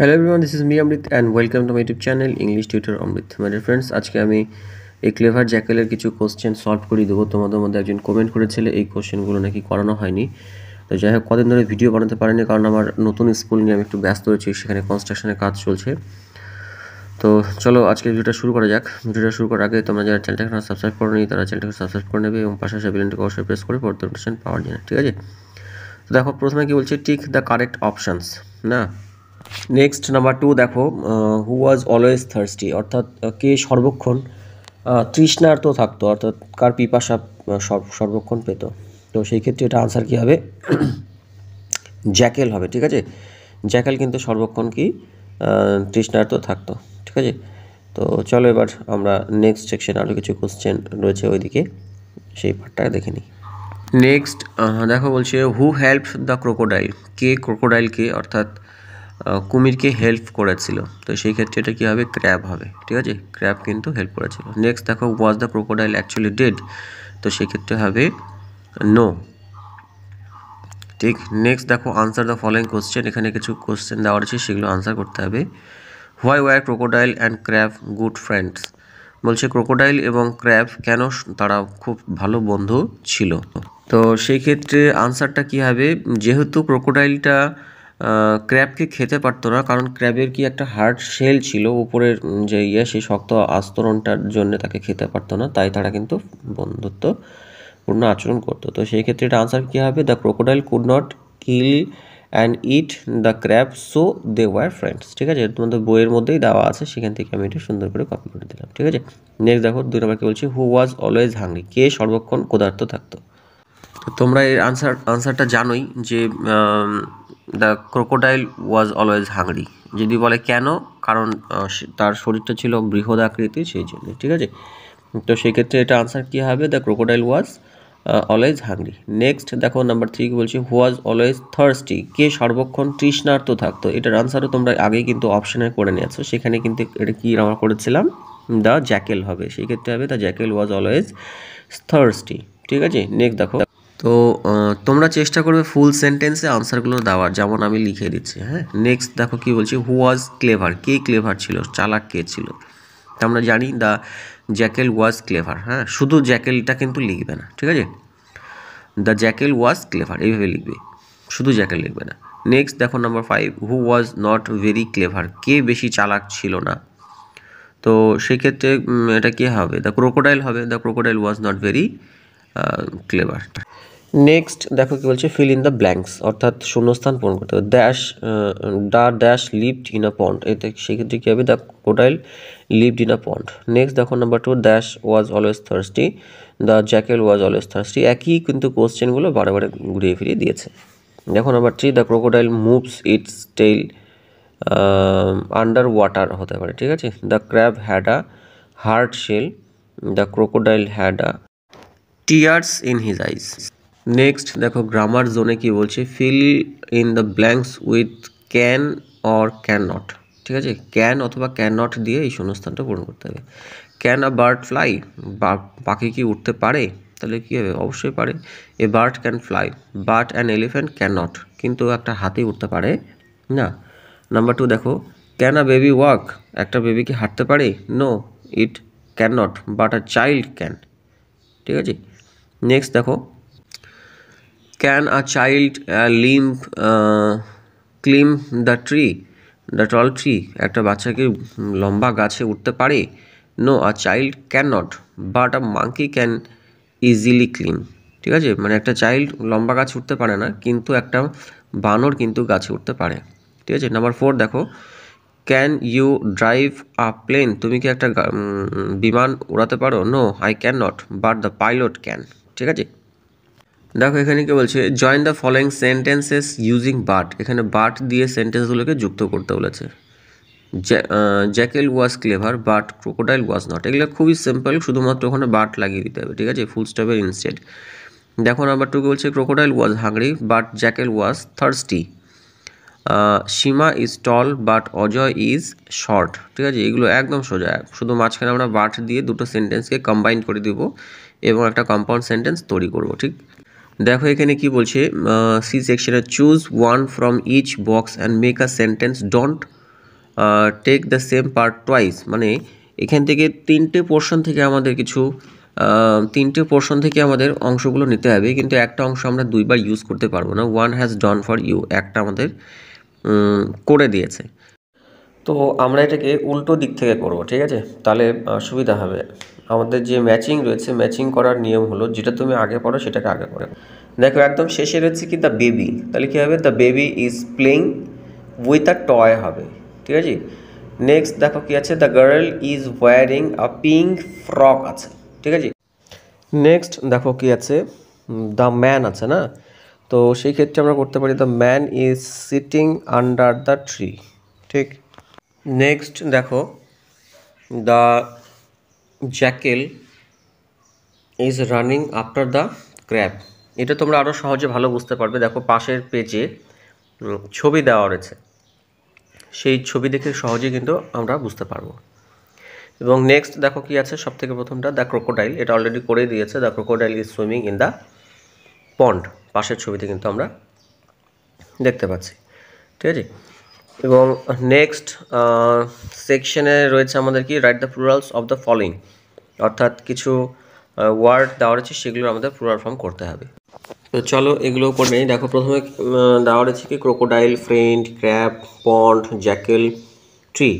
hello everyone this is me Amrit and welcome to my YouTube channel English tutor Amrit my friends আজকে আমি এই clever জ্যাকেলের কিছু question solve করে দেবো তোমাদের মধ্যে একজন কমেন্ট করেছিল এই কোশ্চেনগুলো নাকি করানো হয়নি তো যাই হোক কদিন ধরে ভিডিও বানাতে পারিনি কারণ আমার নতুন স্কুল নিয়ে আমি একটু ব্যস্ত রয়েছি সেখানে কনস্ট্রাকশনের কাজ চলছে তো চলো আজকে ভিডিওটা শুরু করা যাক ভিডিওটা শুরু করার আগে তোমরা যারা চ্যানেলটাকে সাবস্ক্রাইব করে নি তারা চ্যানেলটাকে সাবস্ক্রাইব করে নেবে এবং পাশাপাশি বেলনটাকে অবশ্যই প্রেস করে পরবর্তী নোটিফিকেশন পাওয়ার জন্য ঠিক আছে তো দেখো প্রথমে কী বলছে টিক দ্য কারেক্ট অপশানস না নেক্সট নাম্বার টু দেখো হু ওয়াজ অলওয়েজ থার্সটি অর্থাৎ uh, কে সর্বক্ষণ uh, তৃষ্ণার্ত থাকতো অর্থাৎ কার পিপাসা uh, সর্বক্ষণ পেত তো সেই ক্ষেত্রে এটা আনসার কী হবে জ্যাকেল হবে ঠিক আছে জ্যাকেল কিন্তু সর্বক্ষণ কি তৃষ্ণার্ত থাকতো ঠিক আছে তো চলো এবার আমরা নেক্সট সেকশন আরও কিছু কোশ্চেন রয়েছে ওইদিকে সেই পার্টটা দেখে নিই নেক্সট দেখো বলছে হু হেল্প দ্য ক্রোকোডাইল কে ক্রোকোডাইলকে অর্থাৎ কুমিরকে হেল্প করেছিল তো সেই ক্ষেত্রে এটা কী হবে ক্র্যাব হবে ঠিক আছে ক্র্যাব কিন্তু হেল্প করেছিল নেক্সট দেখো was the crocodile actually dead তো সেক্ষেত্রে হবে নো ঠিক নেক্সট দেখো আনসার দ্য ফলোয়িং কোশ্চেন এখানে কিছু কোশ্চেন দেওয়া আছে সেগুলো আনসার করতে হবে why were crocodile and crab good friends বলছে ক্রোকোডাইল এবং ক্র্যাব কেন তারা খুব ভালো বন্ধু ছিল তো সেই ক্ষেত্রে আনসারটা কী হবে যেহেতু ক্রোকোডাইলটা ক্র্যাবকে খেতে পারতো না কারণ ক্র্যাবের কি একটা হার্ড শেল ছিল উপরের যে ইয়ে সেই শক্ত আস্তরণটার জন্য তাকে খেতে পারতো না তাই তারা কিন্তু বন্ধুত্ব পূর্ণ আচরণ করতো তো সেই ক্ষেত্রে এটা আনসার কী হবে the crocodile could not kill and eat the crab so they were friends ঠিক আছে তোমাদের বইয়ের মধ্যেই দেওয়া আছে সেখান থেকে আমি এটা সুন্দর করে কপি করে দিলাম ঠিক আছে নেক্সট দেখো দুই নম্বর কি বলছি হু ওয়াজ অলওয়েজ হাঙ্গি কে সর্বক্ষণ ক্ষুধার্ত থাকতো তোমরা এর আনসার আনসারটা জানোই যে the crocodile was always hungry যদি বলে কেন কারণ তার শরীরটা ছিল বৃহদ আকৃতি সেই জন্য ঠিক আছে তো সেক্ষেত্রে এটা আনসার কী হবে the crocodile was always hungry next দেখো নাম্বার থ্রি বলছি হোয়াজ অলওয়েজ থার্সটি কে সর্বক্ষণ তৃষ্ণার্ত থাকতো এটার আনসারও তোমরা আগেই কিন্তু অপশানে করে নিয়েছো সেখানে কিন্তু এটা কী আমরা করেছিলাম দ্য জ্যাকেল হবে সেক্ষেত্রে হবে the jackal was always thirsty ঠিক আছে নেক্সট দেখো তো তোমরা চেষ্টা করবে ফুল সেন্টেন্সে আনসারগুলো দেওয়ার যেমন আমি লিখে দিচ্ছি হ্যাঁ নেক্সট দেখো কি বলছি হু ওয়াজ ক্লেভার কে ক্লেভার ছিল চালাক কে ছিল আমরা জানি দ্য জ্যাকেল ওয়াজ ক্লেভার হ্যাঁ শুধু জ্যাকেলটা কিন্তু লিখবে না ঠিক আছে দ্য জ্যাকেল ওয়াজ ক্লেভার এইভাবে লিখবে শুধু জ্যাকেল লিখবে না নেক্সট দেখো number five who was not very clever কে বেশি চালাক ছিল না তো সেক্ষেত্রে এটা কী হবে দ্য ক্রোকোডাইল হবে the crocodile was not very clever next দেখো কী বলছে ফিল ইন দ্য ব্ল্যাঙ্কস অর্থাৎ শূন্যস্থান পূরণ করতে হবে ড্যাশ ডা dash lived in a pond এতে সেক্ষেত্রে কী হবে the crocodile lived in a pond next দেখো number two dash was always thirsty the jackal was always thirsty একই কিন্তু কোশ্চেনগুলো বারে বারে ঘুরিয়ে ফিরিয়ে দিয়েছে দেখো number three the crocodile moves its tail under water হতে পারে ঠিক আছে the crab had a hard shell the crocodile had a tears in his eyes next দেখো গ্রামার জোনে কি বলছে fill in the blanks with can or can not ঠিক আছে ক্যান অথবা ক্যান নট দিয়ে এই শূন্যস্থানটা পূরণ করতে হবে ক্যান আ বার্ড ফ্লাই পাখি কি উঠতে পারে তাহলে কী হবে অবশ্যই পারে a bird can fly but an elephant can not কিন্তু একটা হাতি উঠতে পারে না নাম্বার টু দেখো ক্যান আ বেবি ওয়াক একটা বেবি কি হাঁটতে পারে no it can not but a child can ঠিক আছে নেক্সট দেখো can a child uh, climb the tree the tall tree একটা বাচ্চাকে লম্বা গাছে উঠতে পারে no a child can not but a monkey can easily claim ঠিক আছে মানে একটা চাইল্ড লম্বা গাছ উঠতে পারে না কিন্তু একটা বানর কিন্তু গাছে উঠতে পারে ঠিক আছে নাম্বার ফোর দেখো can you drive a plane তুমি কি একটা বিমান উড়াতে পারো no I can not but the pilot can ঠিক আছে দেখো এখানে কি বলছে join the following sentences using but এখানে বাট দিয়ে সেন্টেন্সগুলোকে যুক্ত করতে বলেছে jackal was clever but crocodile was not এগুলো খুবই সিম্পল শুধুমাত্র ওখানে বাট লাগিয়ে দিতে হবে ঠিক আছে ফুল স্টপের ইনস্টেড দেখো টুকু বলছে crocodile was hungry but jackal was thirsty Seema is tall but Ajay is short ঠিক আছে এগুলো একদম সোজা শুধু মাঝখানে আমরা বাট দিয়ে দুটো সেন্টেন্সকে কম্বাইন করে দেবো এবং একটা কম্পাউন্ড সেন্টেন্স তৈরি করব ঠিক দেখো এখানে কি বলছে সি সেকশনে choose one from each box and make a sentence don't take the same part twice মানে এখান থেকে তিনটে পোর্শন থেকে আমাদের কিছু তিনটে পোর্শন থেকে আমাদের অংশগুলো নিতে হবে কিন্তু একটা অংশ আমরা দুইবার ইউজ করতে পারবো না one has done for you একটা আমাদের করে দিয়েছে তো আমরা এটাকে উল্টো দিক থেকে করব ঠিক আছে তাহলে সুবিধা হবে আমাদের যে ম্যাচিং রয়েছে ম্যাচিং করার নিয়ম হলো যেটা তুমি আগে পড়ো সেটাকে আগে পড়ে দেখো একদম শেষে রয়েছে কি দ্য বেবি তাহলে কী হবে the baby is playing with a toy হবে ঠিক আছে নেক্সট দেখো কী আছে the girl is wearing a pink frock আছে ঠিক আছে নেক্সট দেখো কী আছে দ্য ম্যান আছে না তো সেই ক্ষেত্রে আমরা করতে পারি the man is sitting under the tree ঠিক নেক্সট দেখো the jackal is running after the crab এটা তোমরা আরও সহজে ভালো বুঝতে পারবে দেখো পাশের পেজে ছবি দেওয়া রয়েছে সেই ছবি দেখে সহজে কিন্তু আমরা বুঝতে পারবো এবং নেক্সট দেখো কি আছে সব থেকে প্রথমটা দ্য ক্রোকোডাইল এটা অলরেডি করে দিয়েছে the crocodile is swimming in the pond পাশের ছবিতে কিন্তু আমরা দেখতে পাচ্ছি ঠিক আছে এবং নেক্সট সেকশনে রয়েছে আমাদের কি write the plurals of the following অর্থাৎ কিছু ওয়ার্ড দেওয়া রয়েছে সেগুলো আমাদের প্লুরাল ফর্ম করতে হবে তো চলো এগুলো করে নিই দেখো প্রথমে দেওয়া রয়েছে কি crocodile friend crab pond jackal tree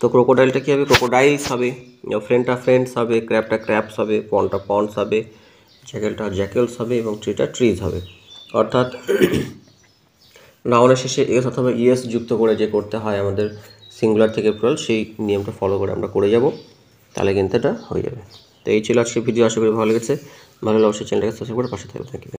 তো ক্রোকোডাইলটা কী হবে ক্রোকোডাইলস হবে ফ্রেন্ডটা ফ্রেন্ডস হবে ক্র্যাপটা ক্র্যাপস হবে পন্ডটা পন্ডস হবে জ্যাকেলটা জ্যাকেলস হবে এবং ট্রিটা ট্রিজ হবে অর্থাৎ নাউনের শেষে এস অথবা ইএস যুক্ত করে যে করতে হয় আমাদের সিঙ্গুলার থেকে প্রল সেই নিয়মটা ফলো করে আমরা করে যাব তাহলে কিন্তু এটা হয়ে যাবে তো এই ছিল আজকে ভিডিও আশা করি ভালো লেগেছে ভালো লাগলে অবশ্যই চ্যানেলটাকে সাবস্ক্রাইব করে পাশে থাকবে থ্যাংক ইউ